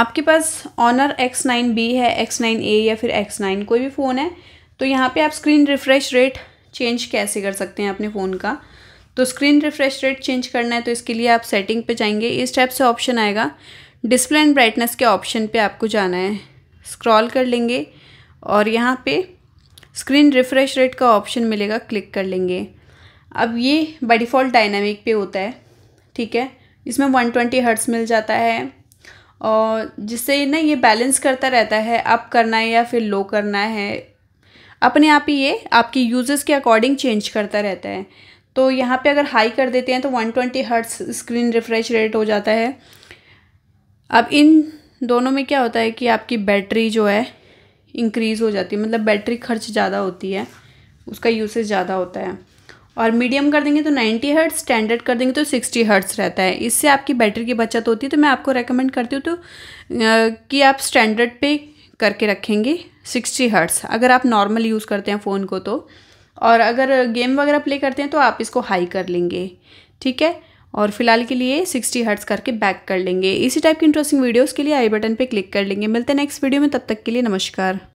आपके पास Honor X nine B है एक्स नाइन ए या फिर एक्स नाइन कोई भी फ़ोन है तो यहाँ पे आप स्क्रीन रिफ़्रेश रेट चेंज कैसे कर सकते हैं अपने फ़ोन का तो स्क्रीन रिफ़्रेश रेट चेंज करना है तो इसके लिए आप सेटिंग पे जाएंगे इस टाइप से ऑप्शन आएगा डिस्प्ले एंड ब्राइटनेस के ऑप्शन पे आपको जाना है स्क्रॉल कर लेंगे और यहाँ पे स्क्रीन रिफ़्रेश रेट का ऑप्शन मिलेगा क्लिक कर लेंगे अब ये बाई डिफ़ॉल्ट डायनामिक पे होता है ठीक है इसमें वन ट्वेंटी हर्ट्स मिल जाता है और जिससे ना ये बैलेंस करता रहता है अप करना है या फिर लो करना है अपने आप ही ये आपकी यूजेस के अकॉर्डिंग चेंज करता रहता है तो यहाँ पे अगर हाई कर देते हैं तो 120 twenty hertz screen refresh rate हो जाता है अब इन दोनों में क्या होता है कि आपकी बैटरी जो है इंक्रीज़ हो जाती है मतलब बैटरी खर्च ज़्यादा होती है उसका यूसेज ज़्यादा होता है और मीडियम कर देंगे तो 90 हर्ट्स स्टैंडर्ड कर देंगे तो 60 हर्ट्स रहता है इससे आपकी बैटरी की बचत होती है तो मैं आपको रेकमेंड करती हूँ तो कि आप स्टैंडर्ड पे करके रखेंगे 60 हर्ट्स अगर आप नॉर्मल यूज़ करते हैं फ़ोन को तो और अगर गेम वगैरह प्ले करते हैं तो आप इसको हाई कर लेंगे ठीक है और फिलहाल के लिए 60 हर्ट्स करके बैक कर लेंगे इसी टाइप की इंटरेस्टिंग वीडियोस के लिए आई बटन पे क्लिक कर लेंगे मिलते हैं नेक्स्ट वीडियो में तब तक के लिए नमस्कार